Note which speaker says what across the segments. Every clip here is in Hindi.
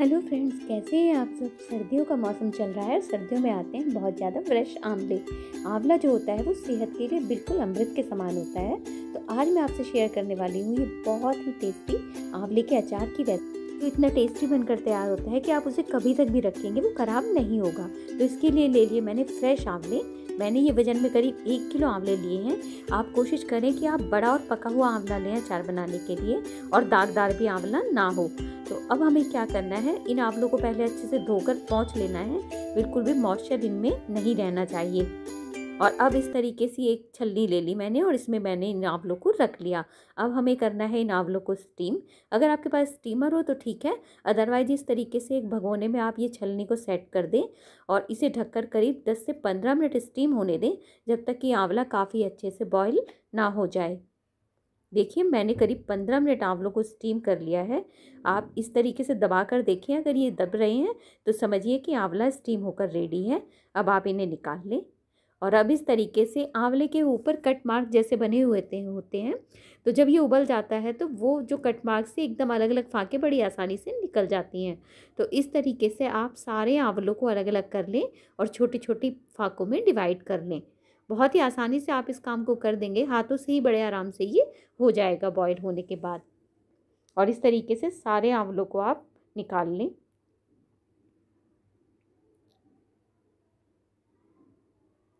Speaker 1: हेलो फ्रेंड्स कैसे हैं आप सब सर्दियों का मौसम चल रहा है और सर्दियों में आते हैं बहुत ज़्यादा फ्रेश आंवले आंवला जो होता है वो सेहत के लिए बिल्कुल अमृत के समान होता है तो आज मैं आपसे शेयर करने वाली हूँ ये बहुत ही टेस्टी आंवले के अचार की रेसिपी जो इतना टेस्टी बनकर तैयार होता है कि आप उसे कभी तक भी रखेंगे वो ख़राब नहीं होगा तो इसके लिए ले लिए मैंने फ्रेश आंवले मैंने ये वज़न में करीब एक किलो आंवले लिए हैं आप कोशिश करें कि आप बड़ा और पका हुआ आंवला लें अचार बनाने के लिए और दागदार भी आंवला ना हो तो अब हमें क्या करना है इन आंवलों को पहले अच्छे से धोकर पहुँच लेना है बिल्कुल भी मॉइस्चर इनमें नहीं रहना चाहिए और अब इस तरीके से एक छलनी ले ली मैंने और इसमें मैंने इन आंवलों को रख लिया अब हमें करना है इन आंवलों को स्टीम अगर आपके पास स्टीमर हो तो ठीक है अदरवाइज इस तरीके से एक भगोने में आप ये छलनी को सेट कर दें और इसे ढककर करीब दस से पंद्रह मिनट स्टीम होने दें जब तक कि आंवला काफ़ी अच्छे से बॉयल ना हो जाए देखिए मैंने करीब पंद्रह मिनट आंवलों को स्टीम कर लिया है आप इस तरीके से दबा कर देखें अगर ये दब रहे हैं तो समझिए कि आंवला स्टीम होकर रेडी है अब आप इन्हें निकाल लें और अब इस तरीके से आंवले के ऊपर कट मार्क जैसे बने हुए थे होते हैं तो जब ये उबल जाता है तो वो जो कट मार्क से एकदम अलग अलग फाँके बड़ी आसानी से निकल जाती हैं तो इस तरीके से आप सारे आंवलों को अलग अलग कर लें और छोटी छोटी फाकों में डिवाइड कर लें बहुत ही आसानी से आप इस काम को कर देंगे हाथों से ही बड़े आराम से ये हो जाएगा बॉयल होने के बाद और इस तरीके से सारे आंवलों को आप निकाल लें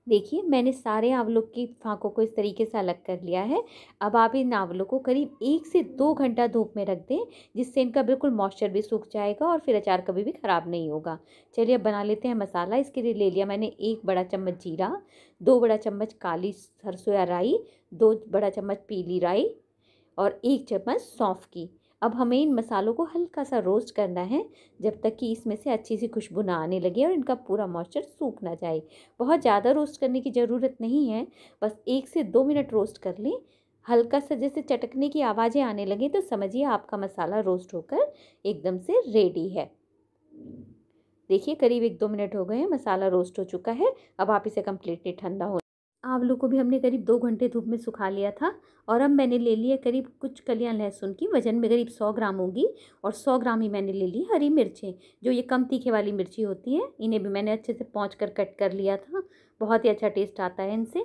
Speaker 1: देखिए मैंने सारे आंवलों की फाँकों को इस तरीके से अलग कर लिया है अब आप इन आंवलों को करीब एक से दो घंटा धूप में रख दें जिससे इनका बिल्कुल मॉइस्चर भी सूख जाएगा और फिर अचार कभी भी ख़राब नहीं होगा चलिए अब बना लेते हैं मसाला इसके लिए ले लिया मैंने एक बड़ा चम्मच जीरा दो बड़ा चम्मच काली सरसों या राई दो बड़ा चम्मच पीली राई और एक चम्मच सौंफ की अब हमें इन मसालों को हल्का सा रोस्ट करना है जब तक कि इसमें से अच्छी सी खुशबू ना आने लगे और इनका पूरा मॉइस्चर सूख ना जाए बहुत ज़्यादा रोस्ट करने की ज़रूरत नहीं है बस एक से दो मिनट रोस्ट कर लें हल्का सा जैसे चटकने की आवाज़ें आने लगें तो समझिए आपका मसाला रोस्ट होकर एकदम से रेडी है देखिए करीब एक दो मिनट हो गए हैं मसाला रोस्ट हो चुका है अब आप इसे कम्प्लीटली ठंडा हो आंवलों को भी हमने करीब दो घंटे धूप में सुखा लिया था और अब मैंने ले लिया करीब कुछ कलियां लहसुन की वज़न में करीब सौ ग्राम होगी और सौ ग्राम ही मैंने ले ली हरी मिर्चें जो ये कम तीखे वाली मिर्ची होती है इन्हें भी मैंने अच्छे से पहुँच कर कट कर लिया था बहुत ही अच्छा टेस्ट आता है इनसे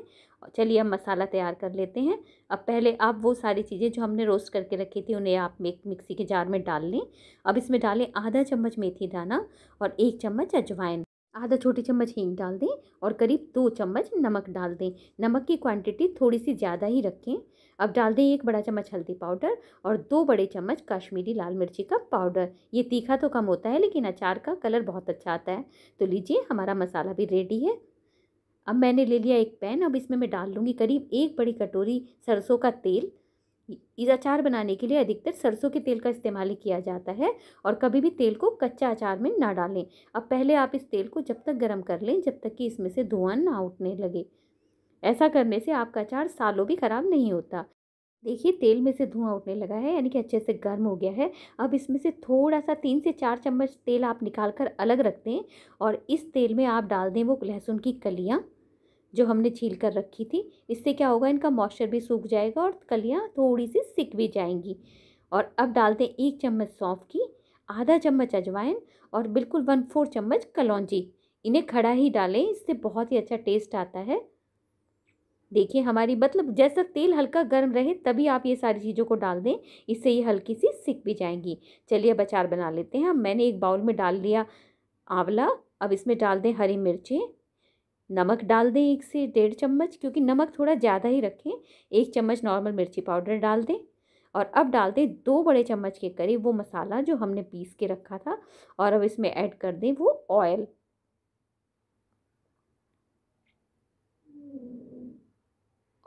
Speaker 1: चलिए अब मसाला तैयार कर लेते हैं अब पहले आप वो सारी चीज़ें जो हमने रोस्ट करके रखी थी उन्हें आप एक मिक्सी के जार में डाल लें अब इसमें डालें आधा चम्मच मेथी दाना और एक चम्मच अजवाइन आधा छोटी चम्मच हींग डाल दें और करीब दो चम्मच नमक डाल दें नमक की क्वांटिटी थोड़ी सी ज़्यादा ही रखें अब डाल दें एक बड़ा चम्मच हल्दी पाउडर और दो बड़े चम्मच कश्मीरी लाल मिर्ची का पाउडर ये तीखा तो कम होता है लेकिन अचार का कलर बहुत अच्छा आता है तो लीजिए हमारा मसाला भी रेडी है अब मैंने ले लिया एक पैन अब इसमें मैं डाल लूँगी करीब एक बड़ी कटोरी सरसों का तेल इस अचार बनाने के लिए अधिकतर सरसों के तेल का इस्तेमाल किया जाता है और कभी भी तेल को कच्चा अचार में ना डालें अब पहले आप इस तेल को जब तक गर्म कर लें जब तक कि इसमें से धुआं ना उठने लगे ऐसा करने से आपका अचार सालों भी ख़राब नहीं होता देखिए तेल में से धुआं उठने लगा है यानी कि अच्छे से गर्म हो गया है अब इसमें से थोड़ा सा तीन से चार चम्मच तेल आप निकाल कर अलग रख दें और इस तेल में आप डाल दें वो लहसुन की कलियाँ जो हमने छील कर रखी थी इससे क्या होगा इनका मॉइस्चर भी सूख जाएगा और कलियाँ थोड़ी सी सिक भी जाएंगी और अब डाल दें एक चम्मच सौंफ की आधा चम्मच अजवाइन और बिल्कुल वन फोर चम्मच कलौजी इन्हें खड़ा ही डालें इससे बहुत ही अच्छा टेस्ट आता है देखिए हमारी मतलब जैसा तेल हल्का गर्म रहे तभी आप ये सारी चीज़ों को डाल दें इससे ये हल्की सी सिक भी जाएंगी चलिए अब अचार बना लेते हैं मैंने एक बाउल में डाल लिया आंवला अब इसमें डाल दें हरी मिर्चें नमक डाल दें एक से डेढ़ चम्मच क्योंकि नमक थोड़ा ज़्यादा ही रखें एक चम्मच नॉर्मल मिर्ची पाउडर डाल दें और अब डाल दें दो बड़े चम्मच के करीब वो मसाला जो हमने पीस के रखा था और अब इसमें ऐड कर दें वो ऑयल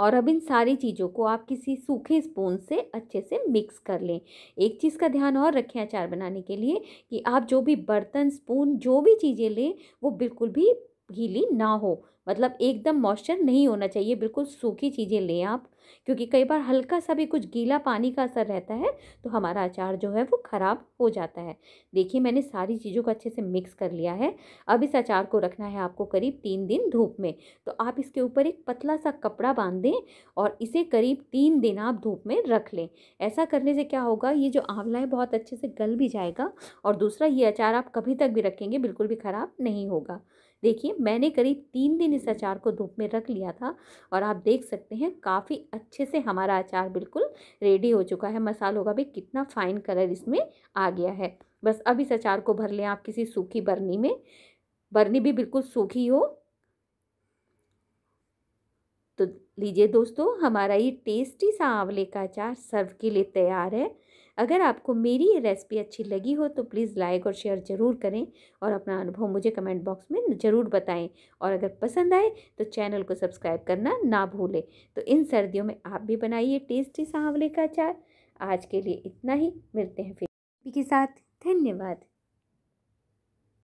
Speaker 1: और अब इन सारी चीज़ों को आप किसी सूखे स्पून से अच्छे से मिक्स कर लें एक चीज़ का ध्यान और रखें अचार बनाने के लिए कि आप जो भी बर्तन स्पून जो भी चीज़ें लें वो बिल्कुल भी गीली ना हो मतलब एकदम मॉइस्चर नहीं होना चाहिए बिल्कुल सूखी चीज़ें लें आप क्योंकि कई बार हल्का सा भी कुछ गीला पानी का असर रहता है तो हमारा अचार जो है वो ख़राब हो जाता है देखिए मैंने सारी चीज़ों को अच्छे से मिक्स कर लिया है अब इस अचार को रखना है आपको करीब तीन दिन धूप में तो आप इसके ऊपर एक पतला सा कपड़ा बांध दें और इसे करीब तीन दिन आप धूप में रख लें ऐसा करने से क्या होगा ये जो आंवला है बहुत अच्छे से गल भी जाएगा और दूसरा ये अचार आप कभी तक भी रखेंगे बिल्कुल भी ख़राब नहीं होगा देखिए मैंने करीब तीन दिन इस अचार को धूप में रख लिया था और आप देख सकते हैं काफ़ी अच्छे से हमारा अचार बिल्कुल रेडी हो चुका है मसालों का भी कितना फाइन कलर इसमें आ गया है बस अब इस अचार को भर लें आप किसी सूखी बर्नी में बर्नी भी बिल्कुल सूखी हो तो लीजिए दोस्तों हमारा ये टेस्टी सा आंवले का अचार सर्व के लिए तैयार है अगर आपको मेरी ये रेसिपी अच्छी लगी हो तो प्लीज़ लाइक और शेयर ज़रूर करें और अपना अनुभव मुझे कमेंट बॉक्स में ज़रूर बताएं और अगर पसंद आए तो चैनल को सब्सक्राइब करना ना भूलें तो इन सर्दियों में आप भी बनाइए टेस्टी सांवले का अचार आज के लिए इतना ही मिलते हैं फिर के साथ धन्यवाद